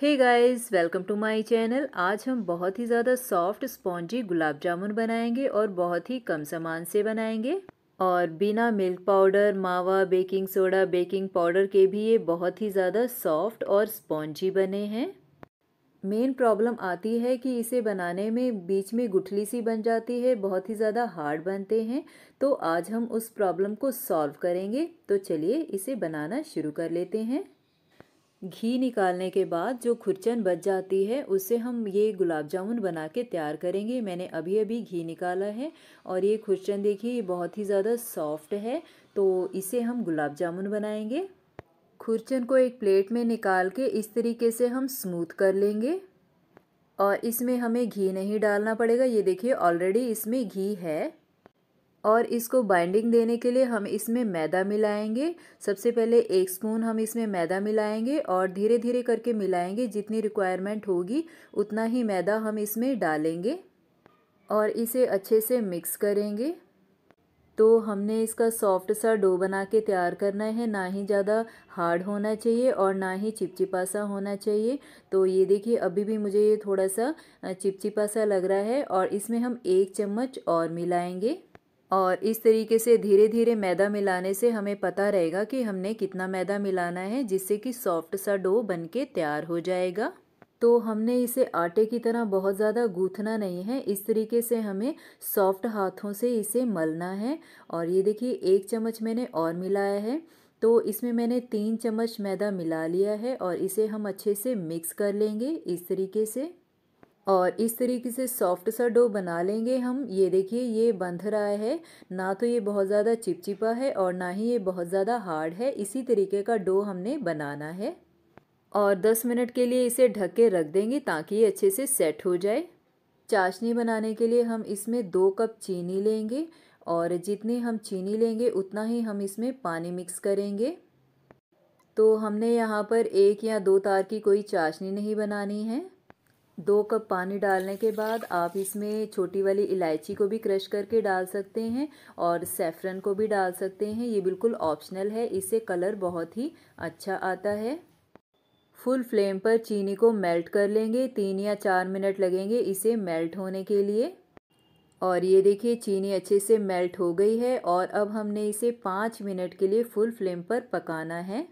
hey guys welcome to my channel आज हम बहुत ही ज़्यादा सॉफ्ट स्पॉन्जी गुलाब जामुन बनाएंगे और बहुत ही कम सामान से बनाएंगे और बिना मिल्क पाउडर मावा बेकिंग सोडा बेकिंग पाउडर के भी ये बहुत ही ज़्यादा सॉफ्ट और स्पॉन्जी बने हैं मेन प्रॉब्लम आती है कि इसे बनाने में बीच में गुठली सी बन जाती है बहुत ही ज़्यादा हार्ड बनते हैं तो आज हम उस प्रॉब्लम को सॉल्व करेंगे तो चलिए इसे बनाना शुरू कर लेते हैं घी निकालने के बाद जो खुरचन बच जाती है उससे हम ये गुलाब जामुन बना के तैयार करेंगे मैंने अभी अभी घी निकाला है और ये खुरचन देखिए ये बहुत ही ज़्यादा सॉफ्ट है तो इसे हम गुलाब जामुन बनाएंगे खुरचन को एक प्लेट में निकाल के इस तरीके से हम स्मूथ कर लेंगे और इसमें हमें घी नहीं डालना पड़ेगा ये देखिए ऑलरेडी इसमें घी है और इसको बाइंडिंग देने के लिए हम इसमें मैदा मिलाएंगे सबसे पहले एक स्पून हम इसमें मैदा मिलाएंगे और धीरे धीरे करके मिलाएंगे जितनी रिक्वायरमेंट होगी उतना ही मैदा हम इसमें डालेंगे और इसे अच्छे से मिक्स करेंगे तो हमने इसका सॉफ्ट सा डो बना के तैयार करना है ना ही ज़्यादा हार्ड होना चाहिए और ना ही चिपचिपा सा होना चाहिए तो ये देखिए अभी भी मुझे ये थोड़ा सा चिपचिपा सा लग रहा है और इसमें हम एक चम्मच और मिलाएंगे और इस तरीके से धीरे धीरे मैदा मिलाने से हमें पता रहेगा कि हमने कितना मैदा मिलाना है जिससे कि सॉफ्ट सा डो बन के तैयार हो जाएगा तो हमने इसे आटे की तरह बहुत ज़्यादा गूँथना नहीं है इस तरीके से हमें सॉफ्ट हाथों से इसे मलना है और ये देखिए एक चम्मच मैंने और मिलाया है तो इसमें मैंने तीन चम्मच मैदा मिला लिया है और इसे हम अच्छे से मिक्स कर लेंगे इस तरीके से और इस तरीके से सॉफ्ट सा डो बना लेंगे हम ये देखिए ये बंध रहा है ना तो ये बहुत ज़्यादा चिपचिपा है और ना ही ये बहुत ज़्यादा हार्ड है इसी तरीके का डो हमने बनाना है और 10 मिनट के लिए इसे ढक के रख देंगे ताकि ये अच्छे से सेट हो जाए चाशनी बनाने के लिए हम इसमें दो कप चीनी लेंगे और जितनी हम चीनी लेंगे उतना ही हम इसमें पानी मिक्स करेंगे तो हमने यहाँ पर एक या दो तार की कोई चाशनी नहीं बनानी है दो कप पानी डालने के बाद आप इसमें छोटी वाली इलायची को भी क्रश करके डाल सकते हैं और सेफ्रन को भी डाल सकते हैं ये बिल्कुल ऑप्शनल है इससे कलर बहुत ही अच्छा आता है फुल फ्लेम पर चीनी को मेल्ट कर लेंगे तीन या चार मिनट लगेंगे इसे मेल्ट होने के लिए और ये देखिए चीनी अच्छे से मेल्ट हो गई है और अब हमने इसे पाँच मिनट के लिए फुल फ्लेम पर पकाना है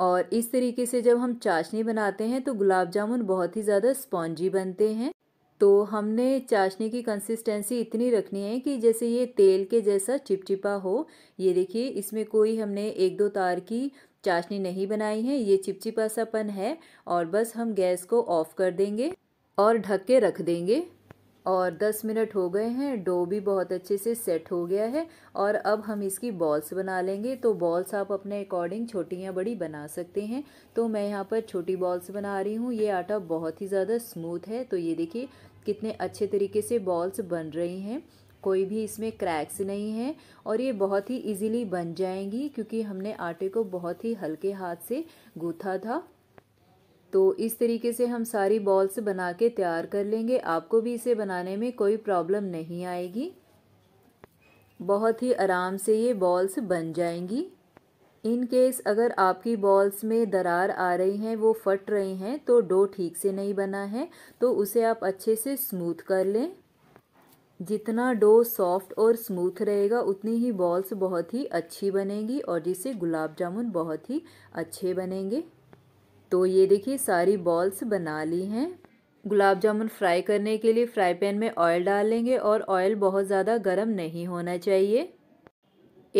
और इस तरीके से जब हम चाशनी बनाते हैं तो गुलाब जामुन बहुत ही ज़्यादा स्पॉन्जी बनते हैं तो हमने चाशनी की कंसिस्टेंसी इतनी रखनी है कि जैसे ये तेल के जैसा चिपचिपा हो ये देखिए इसमें कोई हमने एक दो तार की चाशनी नहीं बनाई है ये चिपचिपा सापन है और बस हम गैस को ऑफ़ कर देंगे और ढक के रख देंगे और 10 मिनट हो गए हैं डो भी बहुत अच्छे से सेट हो गया है और अब हम इसकी बॉल्स बना लेंगे तो बॉल्स आप अपने अकॉर्डिंग छोटी या बड़ी बना सकते हैं तो मैं यहाँ पर छोटी बॉल्स बना रही हूँ ये आटा बहुत ही ज़्यादा स्मूथ है तो ये देखिए कितने अच्छे तरीके से बॉल्स बन रही हैं कोई भी इसमें क्रैक्स नहीं है और ये बहुत ही ईजीली बन जाएंगी क्योंकि हमने आटे को बहुत ही हल्के हाथ से गूथा था तो इस तरीके से हम सारी बॉल्स बना के तैयार कर लेंगे आपको भी इसे बनाने में कोई प्रॉब्लम नहीं आएगी बहुत ही आराम से ये बॉल्स बन जाएंगी इन केस अगर आपकी बॉल्स में दरार आ रही हैं वो फट रही हैं तो डो ठीक से नहीं बना है तो उसे आप अच्छे से स्मूथ कर लें जितना डो सॉफ्ट और स्मूथ रहेगा उतनी ही बॉल्स बहुत ही अच्छी बनेगी और जिससे गुलाब जामुन बहुत ही अच्छे बनेंगे तो ये देखिए सारी बॉल्स बना ली हैं गुलाब जामुन फ्राई करने के लिए फ्राई पैन में ऑयल डाल लेंगे और ऑयल बहुत ज़्यादा गर्म नहीं होना चाहिए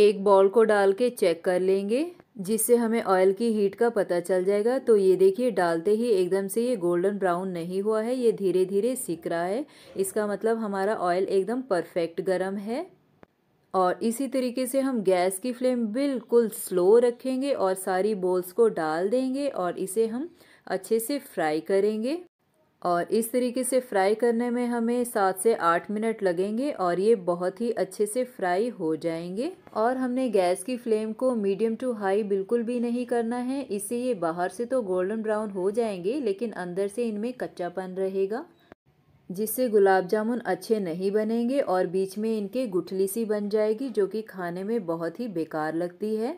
एक बॉल को डाल के चेक कर लेंगे जिससे हमें ऑयल की हीट का पता चल जाएगा तो ये देखिए डालते ही एकदम से ये गोल्डन ब्राउन नहीं हुआ है ये धीरे धीरे सिक रहा है इसका मतलब हमारा ऑयल एकदम परफेक्ट गर्म है और इसी तरीके से हम गैस की फ्लेम बिल्कुल स्लो रखेंगे और सारी बॉल्स को डाल देंगे और इसे हम अच्छे से फ्राई करेंगे और इस तरीके से फ्राई करने में हमें सात से आठ मिनट लगेंगे और ये बहुत ही अच्छे से फ्राई हो जाएंगे और हमने गैस की फ्लेम को मीडियम टू हाई बिल्कुल भी नहीं करना है इससे ये बाहर से तो गोल्डन ब्राउन हो जाएंगे लेकिन अंदर से इनमें कच्चापन रहेगा जिससे गुलाब जामुन अच्छे नहीं बनेंगे और बीच में इनके गुठली सी बन जाएगी जो कि खाने में बहुत ही बेकार लगती है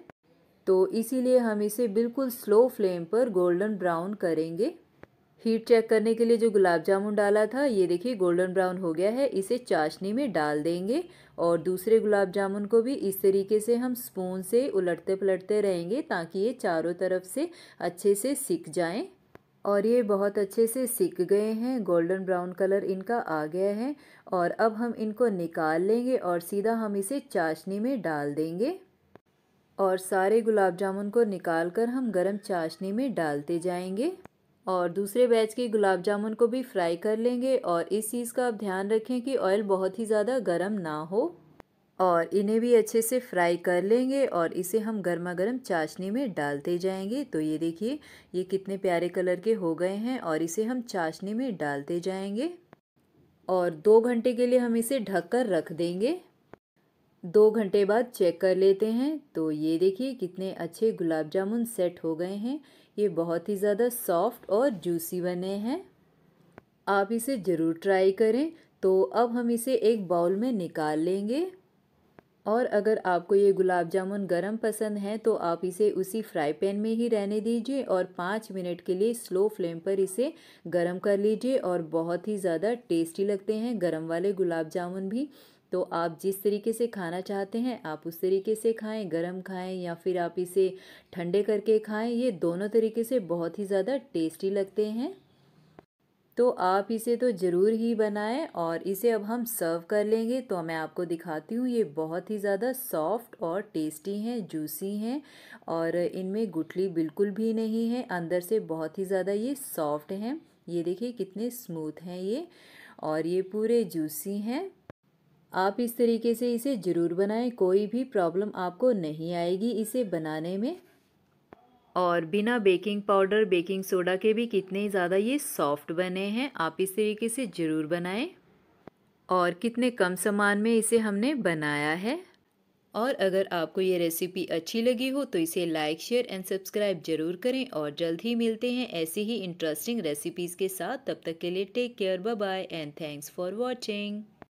तो इसीलिए हम इसे बिल्कुल स्लो फ्लेम पर गोल्डन ब्राउन करेंगे हीट चेक करने के लिए जो गुलाब जामुन डाला था ये देखिए गोल्डन ब्राउन हो गया है इसे चाशनी में डाल देंगे और दूसरे गुलाब जामुन को भी इस तरीके से हम स्पून से उलटते पलटते रहेंगे ताकि ये चारों तरफ से अच्छे से सिक जाएं और ये बहुत अच्छे से सिक गए हैं गोल्डन ब्राउन कलर इनका आ गया है और अब हम इनको निकाल लेंगे और सीधा हम इसे चाशनी में डाल देंगे और सारे गुलाब जामुन को निकाल कर हम गरम चाशनी में डालते जाएंगे और दूसरे बैच के गुलाब जामुन को भी फ्राई कर लेंगे और इस चीज़ का आप ध्यान रखें कि ऑयल बहुत ही ज़्यादा गर्म ना हो और इन्हें भी अच्छे से फ्राई कर लेंगे और इसे हम गर्मा गर्म चाशनी में डालते जाएंगे तो ये देखिए ये कितने प्यारे कलर के हो गए हैं और इसे हम चाशनी में डालते जाएंगे और दो घंटे के लिए हम इसे ढक कर रख देंगे दो घंटे बाद चेक कर लेते हैं तो ये देखिए कितने अच्छे गुलाब जामुन सेट हो गए हैं ये बहुत ही ज़्यादा सॉफ्ट और जूसी बने हैं आप इसे ज़रूर ट्राई करें तो अब हम इसे एक बाउल में निकाल लेंगे और अगर आपको ये गुलाब जामुन गरम पसंद है तो आप इसे उसी फ्राई पैन में ही रहने दीजिए और पाँच मिनट के लिए स्लो फ्लेम पर इसे गरम कर लीजिए और बहुत ही ज़्यादा टेस्टी लगते हैं गरम वाले गुलाब जामुन भी तो आप जिस तरीके से खाना चाहते हैं आप उस तरीके से खाएं गरम खाएं या फिर आप इसे ठंडे करके खाएँ ये दोनों तरीके से बहुत ही ज़्यादा टेस्टी लगते हैं तो आप इसे तो ज़रूर ही बनाएं और इसे अब हम सर्व कर लेंगे तो मैं आपको दिखाती हूँ ये बहुत ही ज़्यादा सॉफ्ट और टेस्टी हैं जूसी हैं और इनमें गुठली बिल्कुल भी नहीं है अंदर से बहुत ही ज़्यादा ये सॉफ्ट हैं ये देखिए कितने स्मूथ हैं ये और ये पूरे जूसी हैं आप इस तरीके से इसे ज़रूर बनाएं कोई भी प्रॉब्लम आपको नहीं आएगी इसे बनाने में और बिना बेकिंग पाउडर बेकिंग सोडा के भी कितने ज़्यादा ये सॉफ्ट बने हैं आप इस तरीके से ज़रूर बनाएं और कितने कम सामान में इसे हमने बनाया है और अगर आपको ये रेसिपी अच्छी लगी हो तो इसे लाइक शेयर एंड सब्सक्राइब जरूर करें और जल्द ही मिलते हैं ऐसी ही इंटरेस्टिंग रेसिपीज़ के साथ तब तक के लिए take care bye bye and thanks for watching